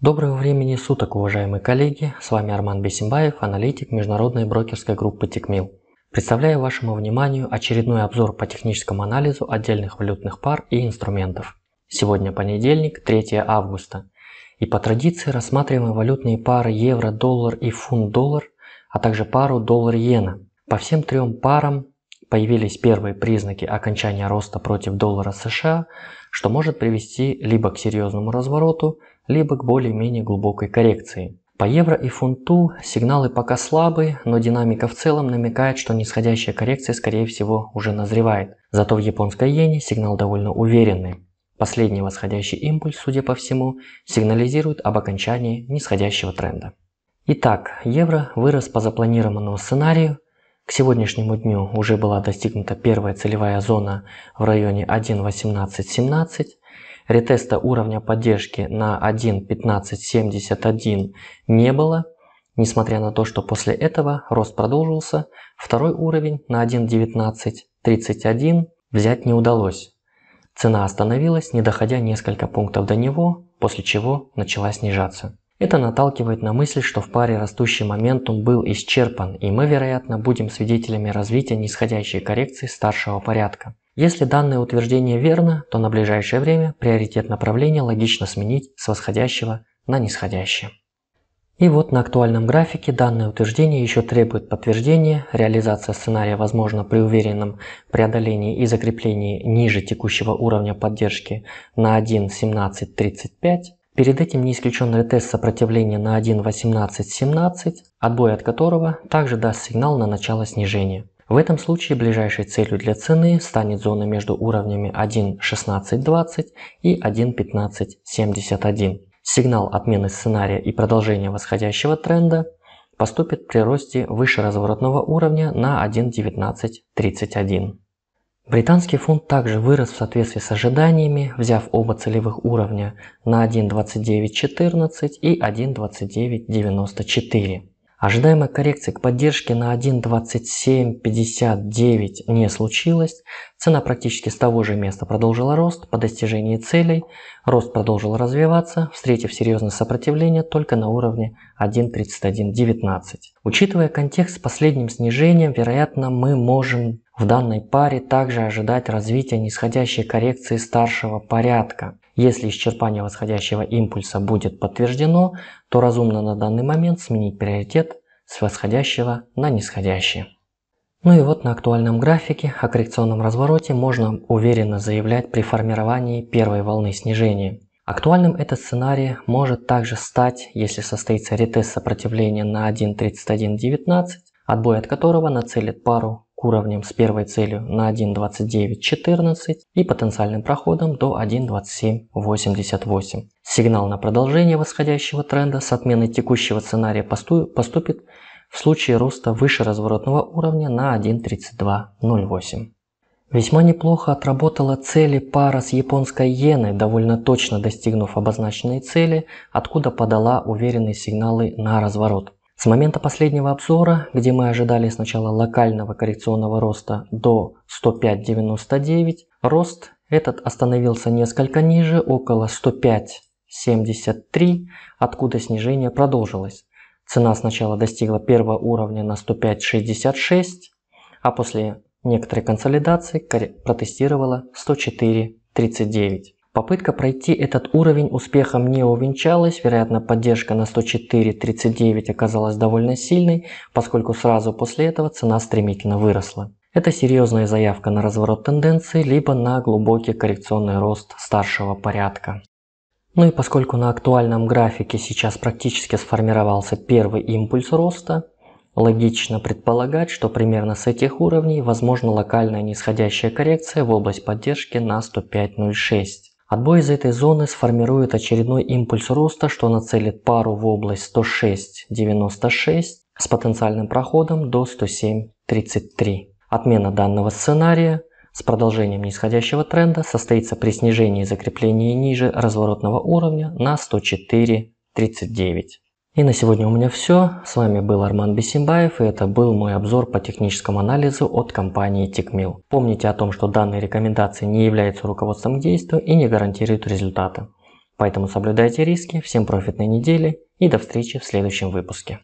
Доброго времени суток, уважаемые коллеги! С вами Арман Бесимбаев, аналитик международной брокерской группы Тикмил. Представляю вашему вниманию очередной обзор по техническому анализу отдельных валютных пар и инструментов. Сегодня понедельник, 3 августа. И по традиции рассматриваем валютные пары евро-доллар и фунт-доллар, а также пару доллар-иена. По всем трем парам появились первые признаки окончания роста против доллара США, что может привести либо к серьезному развороту, либо к более-менее глубокой коррекции. По евро и фунту сигналы пока слабы, но динамика в целом намекает, что нисходящая коррекция скорее всего уже назревает. Зато в японской иене сигнал довольно уверенный. Последний восходящий импульс, судя по всему, сигнализирует об окончании нисходящего тренда. Итак, евро вырос по запланированному сценарию, к сегодняшнему дню уже была достигнута первая целевая зона в районе 1.1817, ретеста уровня поддержки на 1.1571 не было, несмотря на то, что после этого рост продолжился, второй уровень на 1.1931 взять не удалось. Цена остановилась, не доходя несколько пунктов до него, после чего начала снижаться. Это наталкивает на мысль, что в паре растущий моментум был исчерпан, и мы, вероятно, будем свидетелями развития нисходящей коррекции старшего порядка. Если данное утверждение верно, то на ближайшее время приоритет направления логично сменить с восходящего на нисходящее. И вот на актуальном графике данное утверждение еще требует подтверждения, реализация сценария возможна при уверенном преодолении и закреплении ниже текущего уровня поддержки на 1.1735, перед этим не исключен ретест сопротивления на 1.1817, отбой от которого также даст сигнал на начало снижения. В этом случае ближайшей целью для цены станет зона между уровнями 1.16.20 и 1.15.71. Сигнал отмены сценария и продолжения восходящего тренда поступит при росте выше разворотного уровня на 1.19.31. Британский фунт также вырос в соответствии с ожиданиями, взяв оба целевых уровня на 1.29.14 и 1.29.94. Ожидаемая коррекция к поддержке на 1.2759 не случилась. Цена практически с того же места продолжила рост по достижении целей. Рост продолжил развиваться, встретив серьезное сопротивление только на уровне 1.3119. Учитывая контекст с последним снижением, вероятно, мы можем в данной паре также ожидать развития нисходящей коррекции старшего порядка. Если исчерпание восходящего импульса будет подтверждено, то разумно на данный момент сменить приоритет с восходящего на нисходящий. Ну и вот на актуальном графике о коррекционном развороте можно уверенно заявлять при формировании первой волны снижения. Актуальным этот сценарий может также стать, если состоится ретест сопротивления на 1.3119, отбой от которого нацелит пару уровнем с первой целью на 1.29.14 и потенциальным проходом до 1.27.88. Сигнал на продолжение восходящего тренда с отменой текущего сценария поступит в случае роста выше разворотного уровня на 1.32.08. Весьма неплохо отработала цели пара с японской иеной, довольно точно достигнув обозначенные цели, откуда подала уверенные сигналы на разворот. С момента последнего обзора, где мы ожидали сначала локального коррекционного роста до 105.99, рост этот остановился несколько ниже, около 105.73, откуда снижение продолжилось. Цена сначала достигла первого уровня на 105.66, а после некоторой консолидации протестировала 104.39. Попытка пройти этот уровень успехом не увенчалась, вероятно поддержка на 104.39 оказалась довольно сильной, поскольку сразу после этого цена стремительно выросла. Это серьезная заявка на разворот тенденции, либо на глубокий коррекционный рост старшего порядка. Ну и поскольку на актуальном графике сейчас практически сформировался первый импульс роста, логично предполагать, что примерно с этих уровней возможна локальная нисходящая коррекция в область поддержки на 105.06. Отбой из этой зоны сформирует очередной импульс роста, что нацелит пару в область 106.96 с потенциальным проходом до 107.33. Отмена данного сценария с продолжением нисходящего тренда состоится при снижении закрепления ниже разворотного уровня на 104.39. И на сегодня у меня все. С вами был Арман Бесимбаев и это был мой обзор по техническому анализу от компании TechMill. Помните о том, что данные рекомендации не являются руководством к действию и не гарантируют результата. Поэтому соблюдайте риски, всем профитной недели и до встречи в следующем выпуске.